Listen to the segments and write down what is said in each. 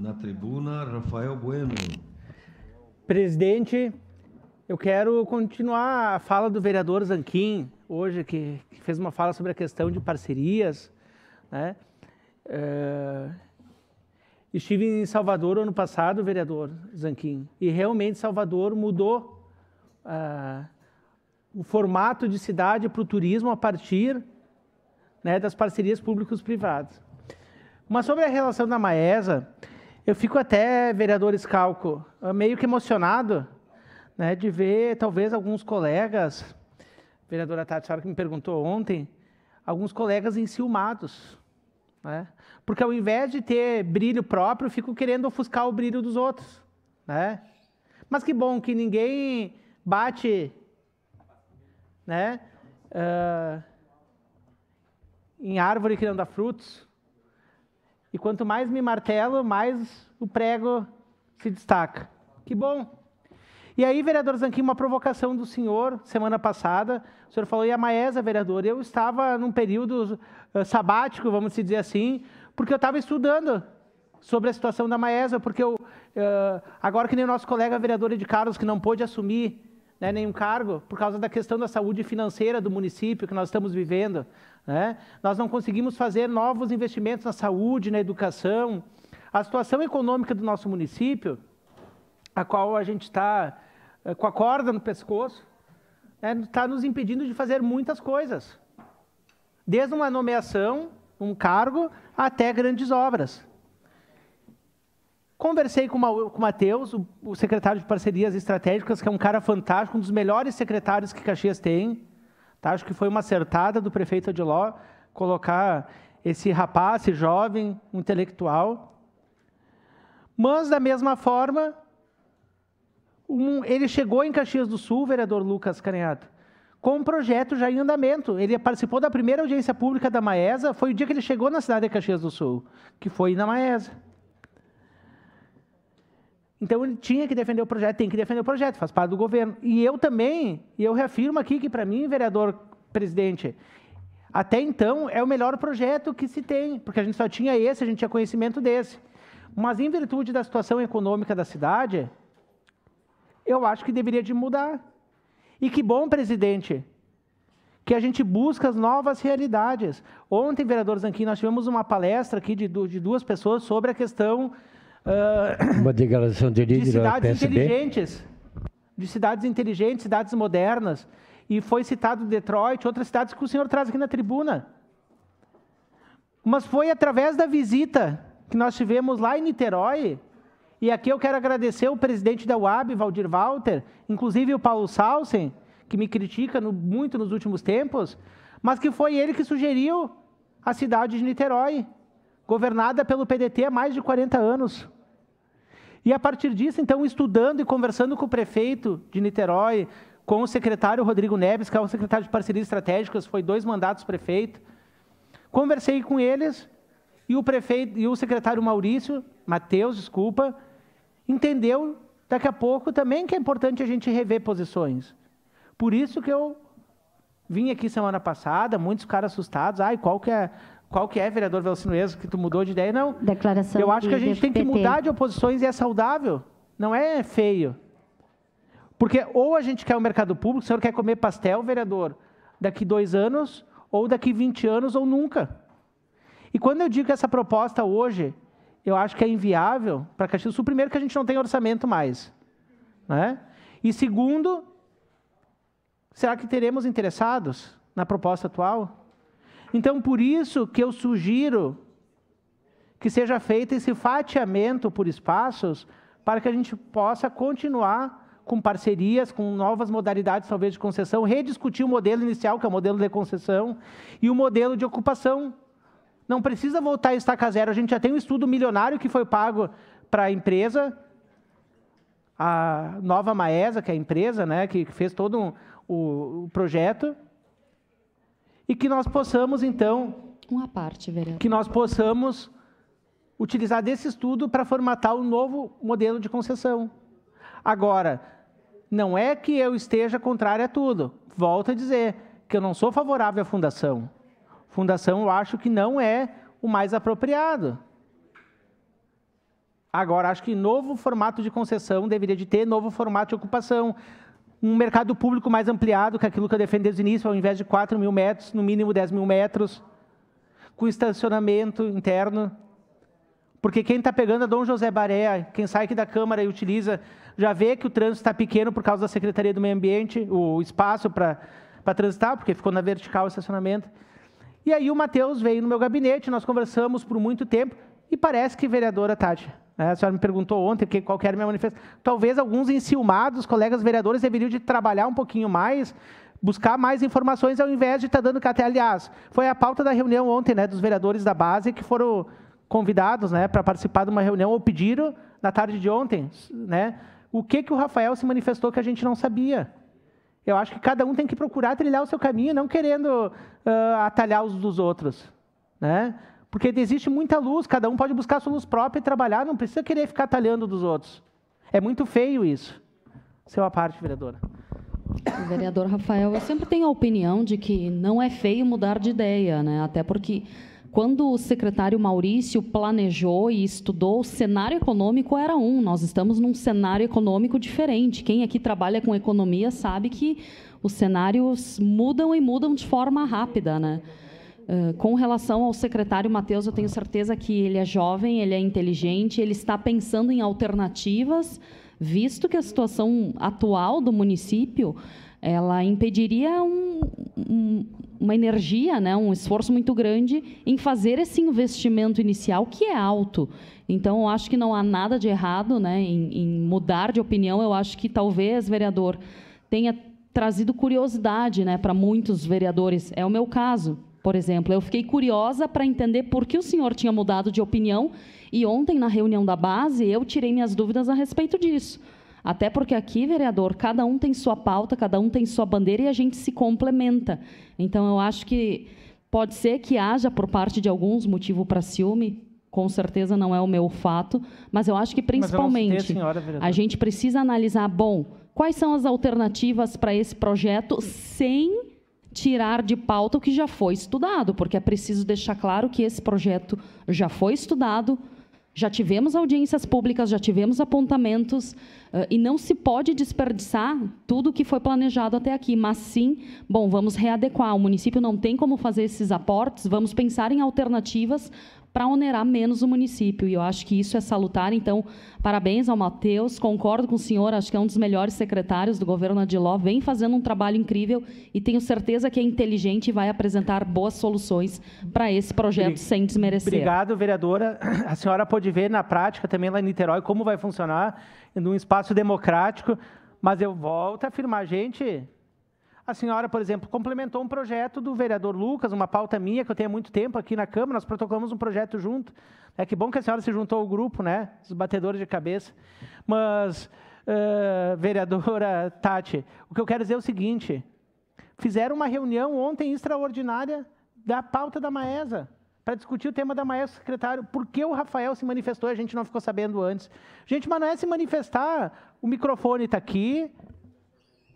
Na tribuna, Rafael Bueno. Presidente, eu quero continuar a fala do vereador Zanquim, hoje, que, que fez uma fala sobre a questão de parcerias. Né? Eh, estive em Salvador ano passado, vereador Zanquim, e realmente Salvador mudou eh, o formato de cidade para o turismo a partir né, das parcerias públicos-privadas. Mas sobre a relação da Maesa, eu fico até, vereador Escalco, ah, meio que emocionado né, de ver talvez alguns colegas, vereadora Tati Sara que me perguntou ontem, alguns colegas enciumados. Né? Porque ao invés de ter brilho próprio, fico querendo ofuscar o brilho dos outros. Né? Mas que bom que ninguém bate né, uh, em árvore que não dá frutos. E quanto mais me martelo, mais o prego se destaca. Que bom! E aí, vereador Zanquim, uma provocação do senhor, semana passada, o senhor falou, e a Maesa, vereador, eu estava num período eh, sabático, vamos dizer assim, porque eu estava estudando sobre a situação da Maesa, porque eu, eh, agora que nem o nosso colega vereador de Carlos, que não pôde assumir né, nenhum cargo por causa da questão da saúde financeira do município que nós estamos vivendo. Né? Nós não conseguimos fazer novos investimentos na saúde, na educação. A situação econômica do nosso município, a qual a gente está é, eh, com a corda no pescoço, está né, tá nos impedindo de fazer muitas coisas. Desde uma nomeação, um cargo, até grandes obras. Conversei com, o Matheus, o, o, secretário de Parcerias Estratégicas, que é um cara fantástico, um dos melhores secretários que Caxias tem. Tá? Acho que foi uma acertada do prefeito Adiló colocar esse rapaz, esse jovem, um intelectual. Mas, da mesma forma, um, ele chegou em Caxias do Sul, vereador Lucas Canhato, com um projeto já em andamento. Ele participou da primeira audiência pública da Maesa, foi o dia que ele chegou na cidade de Caxias do Sul, que foi na Maesa. Então ele tinha que defender o projeto, tem que defender o projeto, faz parte do governo. E eu também, e eu reafirmo aqui que para mim, vereador presidente, até então é o melhor projeto que se tem, porque a gente só tinha esse, a gente tinha conhecimento desse. Mas em virtude da situação econômica da cidade, eu acho que deveria de mudar. E que bom, presidente, que a gente busca as novas realidades. Ontem, vereador Zanquim, nós tivemos uma palestra aqui de, de duas pessoas sobre a questão ah, Uma declaração de líder de cidades inteligentes, de cidades inteligentes, cidades modernas. E foi citado Detroit, outras cidades que o senhor traz aqui na tribuna. Mas foi através da visita que nós tivemos lá em Niterói, e aqui eu quero agradecer o presidente da UAB, Valdir Walter, inclusive o Paulo Salsen, que me critica no, muito nos últimos tempos, mas que foi ele que sugeriu a cidade de Niterói governada pelo PDT há mais de 40 anos. E a partir disso, então, estudando e conversando com o prefeito de Niterói, com o secretário Rodrigo Neves, que é o secretário de Parcerias Estratégicas, foi dois mandatos prefeito, conversei com eles e o prefeito e o secretário Maurício, Matheus, desculpa, entendeu daqui a pouco também que é importante a gente rever posições. Por isso que eu vim aqui semana passada, muitos caras assustados, ai, qual que é qual que é, vereador Velocinueso, que tu mudou de ideia? Não. Declaração Eu acho que a gente tem que mudar de oposições e é saudável. Não é feio. Porque ou a gente quer o um mercado público, o senhor quer comer pastel, vereador, daqui dois anos, ou daqui 20 anos, ou nunca. E quando eu digo que essa proposta hoje, eu acho que é inviável para Caxias do Sul, primeiro que a gente não tem orçamento mais. Né? E segundo, será que teremos interessados na proposta atual? Então, por isso que eu sugiro que seja feito esse fatiamento por espaços para que a gente possa continuar com parcerias, com novas modalidades, talvez, de concessão, rediscutir o modelo inicial, que é o modelo de concessão, e o modelo de ocupação. Não precisa voltar a estaca zero. A gente já tem um estudo milionário que foi pago para a empresa, a nova Maesa, que é a empresa né, que fez todo um, o, o projeto, e que nós possamos, então. Uma parte, Verão. Que nós possamos utilizar desse estudo para formatar o um novo modelo de concessão. Agora, não é que eu esteja contrário a tudo. Volto a dizer que eu não sou favorável à fundação. Fundação eu acho que não é o mais apropriado. Agora, acho que novo formato de concessão deveria de ter novo formato de ocupação um mercado público mais ampliado, que é aquilo que eu defendo desde o início, ao invés de 4 mil metros, no mínimo 10 mil metros, com estacionamento interno. Porque quem está pegando a é Dom José Baré, quem sai aqui da Câmara e utiliza, já vê que o trânsito está pequeno por causa da Secretaria do Meio Ambiente, o espaço para transitar, porque ficou na vertical o estacionamento. E aí o Matheus veio no meu gabinete, nós conversamos por muito tempo, e parece que vereadora Tati, é, a senhora me perguntou ontem que, qual que era a minha manifestação. Talvez alguns enciumados, colegas vereadores, deveriam de trabalhar um pouquinho mais, buscar mais informações ao invés de estar tá dando até Aliás, foi a pauta da reunião ontem né, dos vereadores da base que foram convidados né, para participar de uma reunião, ou pediram na tarde de ontem. Né, o que, que o Rafael se manifestou que a gente não sabia? Eu acho que cada um tem que procurar trilhar o seu caminho, não querendo uh, atalhar os dos outros. Né? Porque existe muita luz, cada um pode buscar sua luz própria e trabalhar, não precisa querer ficar talhando dos outros. É muito feio isso. Seu parte, vereadora. Vereador Rafael, eu sempre tenho a opinião de que não é feio mudar de ideia, né? Até porque quando o secretário Maurício planejou e estudou, o cenário econômico era um. Nós estamos num cenário econômico diferente. Quem aqui trabalha com economia sabe que os cenários mudam e mudam de forma rápida, né? Ah, com relação ao secretário Matheus, eu tenho certeza que ele é jovem, ele é inteligente, ele está pensando em alternativas, visto que a situação atual do município ela impediria um, um, uma energia, né, um esforço muito grande em fazer esse investimento inicial que é alto. Então, eu acho que não há nada de errado né, em, em mudar de opinião. Eu acho que talvez, vereador, tenha trazido curiosidade né, para muitos vereadores. É o meu caso por exemplo. Eu fiquei curiosa para entender por que o senhor tinha mudado de opinião e ontem, na reunião da base, eu tirei minhas dúvidas a respeito disso. Até porque aqui, vereador, cada um tem sua pauta, cada um tem sua bandeira e a gente se complementa. Então, eu acho que pode ser que haja, por parte de alguns, motivo para ciúme. Com certeza não é o meu fato, mas eu acho que principalmente a, senhora, a gente precisa analisar, bom, quais são as alternativas para esse projeto sem tirar de pauta o que já foi estudado, porque é preciso deixar claro que esse projeto já foi estudado, já tivemos audiências públicas, já tivemos apontamentos, ah, e não se pode desperdiçar tudo o que foi planejado até aqui, mas sim, bom, vamos readequar. O município não tem como fazer esses aportes, vamos pensar em alternativas para onerar menos o município. E eu acho que isso é salutar. Então, parabéns ao Matheus, concordo com o senhor, acho que é um dos melhores secretários do governo Adiló, vem fazendo um trabalho incrível e tenho certeza que é inteligente e vai apresentar boas soluções para esse projeto sem desmerecer. Obrigado, vereadora. A senhora pode ver na prática também lá em Niterói como vai funcionar num espaço democrático, mas eu volto a afirmar, gente, a senhora, por exemplo, complementou um projeto do vereador Lucas, uma pauta minha que eu tenho há muito tempo aqui na Câmara, nós protocolamos um projeto junto. É que bom que a senhora se juntou ao grupo, né? Os batedores de cabeça. Mas, uh, vereadora Tati, o que eu quero dizer é o seguinte: fizeram uma reunião ontem extraordinária da pauta da Maesa para discutir o tema da Maestro Secretário. Por que o Rafael se manifestou e a gente não ficou sabendo antes? Gente, mas não é se manifestar. O microfone está aqui,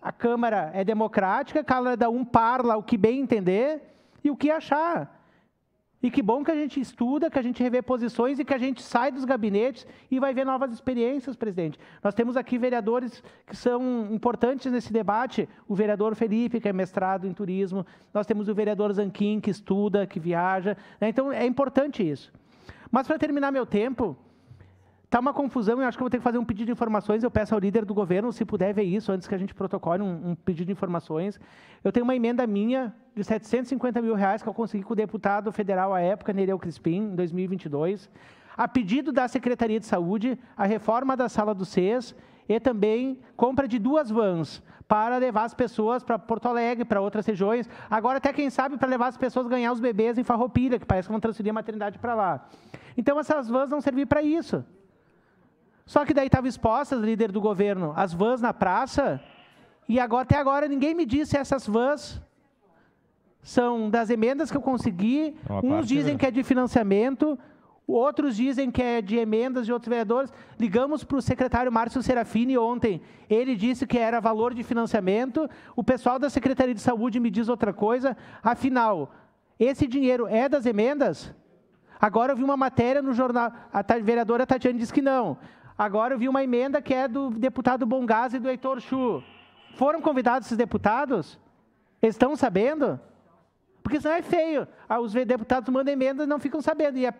a Câmara é democrática, cada um parla o que bem entender e o que achar. E que bom que a gente estuda, que a gente revê posições e que a gente sai dos gabinetes e vai ver novas experiências, presidente. Nós temos aqui vereadores que são importantes nesse debate. O vereador Felipe, que é mestrado em turismo. Nós temos o vereador Zanquim, que estuda, que viaja. Né? Então, é importante isso. Mas, para terminar meu tempo, Tá uma confusão, eu acho que eu vou ter que fazer um pedido de informações. Eu peço ao líder do governo, se puder ver isso, antes que a gente protocole um, um pedido de informações. Eu tenho uma emenda minha de 750 mil reais que eu consegui com o deputado federal à época, Nereu Crispim, em 2022, a pedido da Secretaria de Saúde, a reforma da sala do SES e também compra de duas vans para levar as pessoas para Porto Alegre, para outras regiões. Agora, até quem sabe, para levar as pessoas a ganhar os bebês em Farroupilha, que parece que vão transferir a maternidade para lá. Então, essas vans vão servir para isso. Só que daí estavam expostas, líder do governo, as vans na praça, e agora, até agora ninguém me disse essas vans são das emendas que eu consegui. Uma Uns dizem é. que é de financiamento, outros dizem que é de emendas de outros vereadores. Ligamos para o secretário Márcio Serafini ontem. Ele disse que era valor de financiamento. O pessoal da Secretaria de Saúde me diz outra coisa. Afinal, esse dinheiro é das emendas? Agora eu vi uma matéria no jornal. A vereadora Tatiane disse que não. Agora eu vi uma emenda que é do deputado Bongás e do Heitor Chu. Foram convidados esses deputados? estão sabendo? Porque senão é feio. Ah, os deputados mandam emendas e não ficam sabendo. E, a,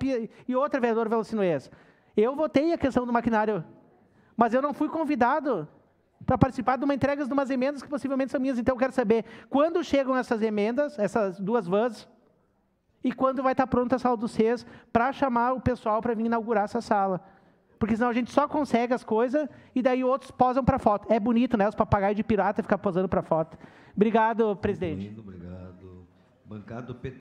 e outra vereadora velocinuense. Assim, eu votei a questão do maquinário, mas eu não fui convidado para participar de uma entrega de umas emendas que possivelmente são minhas. Então eu quero saber quando chegam essas emendas, essas duas vans, e quando vai estar pronta a sala do CES para chamar o pessoal para vir inaugurar essa sala. Porque senão a gente só consegue as coisas e daí outros posam para foto. É bonito, né? Os papagaios de pirata ficar posando para foto. Obrigado, presidente. Muito obrigado. Bancado PT.